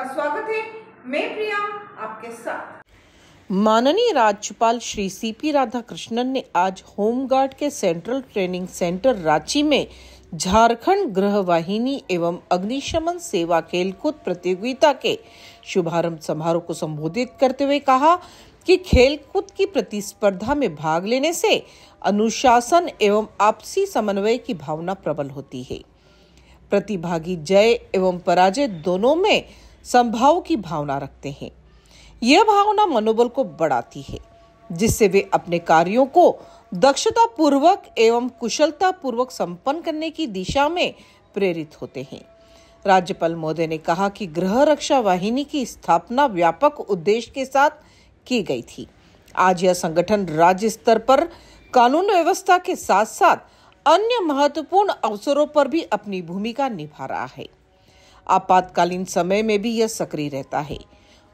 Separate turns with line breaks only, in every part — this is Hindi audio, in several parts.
आपका स्वागत है मैं प्रिया आपके साथ
माननीय राज्यपाल श्री सीपी कृष्णन ने आज होमगार्ड के सेंट्रल ट्रेनिंग सेंटर रांची में झारखंड ग्रह वाहिनी एवं अग्निशमन सेवा खेलकूद प्रतियोगिता के शुभारंभ समारोह को संबोधित करते हुए कहा कि खेलकूद की प्रतिस्पर्धा में भाग लेने से अनुशासन एवं आपसी समन्वय की भावना प्रबल होती है प्रतिभागी जय एवं पराजय दोनों में संभाव की भावना रखते हैं यह भावना मनोबल को बढ़ाती है जिससे वे अपने कार्यों को दक्षता पूर्वक एवं कुशलता पूर्वक संपन्न करने की दिशा में प्रेरित होते हैं राज्यपाल मोदी ने कहा कि गृह रक्षा वाहिनी की स्थापना व्यापक उद्देश्य के साथ की गई थी आज यह संगठन राज्य स्तर पर कानून व्यवस्था के साथ साथ अन्य महत्वपूर्ण अवसरों पर भी अपनी भूमिका निभा रहा है आपातकालीन समय में भी यह सक्रिय रहता है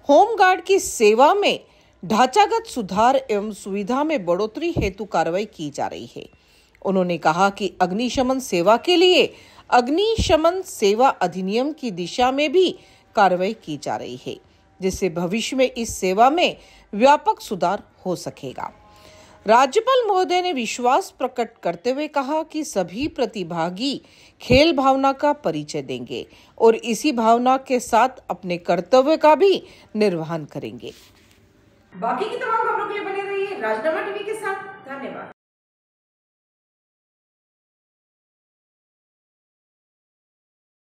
होमगार्ड की सेवा में ढांचागत सुधार एवं सुविधा में बढ़ोतरी हेतु कार्रवाई की जा रही है उन्होंने कहा कि अग्निशमन सेवा के लिए अग्निशमन सेवा अधिनियम की दिशा में भी कार्रवाई की जा रही है जिससे भविष्य में इस सेवा में व्यापक सुधार हो सकेगा राज्यपाल महोदय ने विश्वास प्रकट करते हुए कहा कि सभी प्रतिभागी खेल भावना का परिचय देंगे और इसी भावना के साथ अपने कर्तव्य का भी निर्वहन करेंगे
बाकी की तमाम खबरों के लिए बने रहिए राजनामा टीवी के साथ धन्यवाद